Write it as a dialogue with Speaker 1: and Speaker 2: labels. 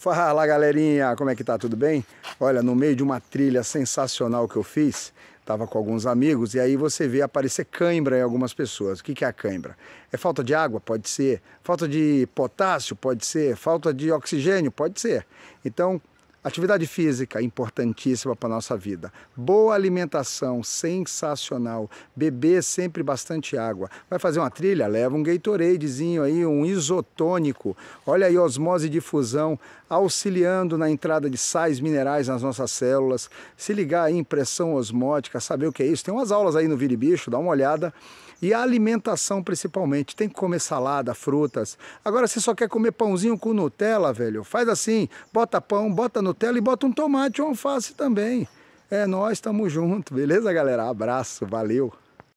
Speaker 1: Fala galerinha, como é que tá? Tudo bem? Olha, no meio de uma trilha sensacional que eu fiz, tava com alguns amigos e aí você vê aparecer cãibra em algumas pessoas. O que, que é a cãibra? É falta de água? Pode ser. Falta de potássio? Pode ser. Falta de oxigênio? Pode ser. Então, Atividade física importantíssima para a nossa vida. Boa alimentação, sensacional. Beber sempre bastante água. Vai fazer uma trilha? Leva um Gatoradezinho aí, um isotônico. Olha aí osmose de fusão auxiliando na entrada de sais minerais nas nossas células. Se ligar aí em pressão osmótica, saber o que é isso. Tem umas aulas aí no Vire Bicho, dá uma olhada. E a alimentação principalmente, tem que comer salada, frutas. Agora, se só quer comer pãozinho com Nutella, velho, faz assim, bota pão, bota Nutella Nutella e bota um tomate ou um alface também. É nós, tamo junto, beleza, galera? Abraço, valeu!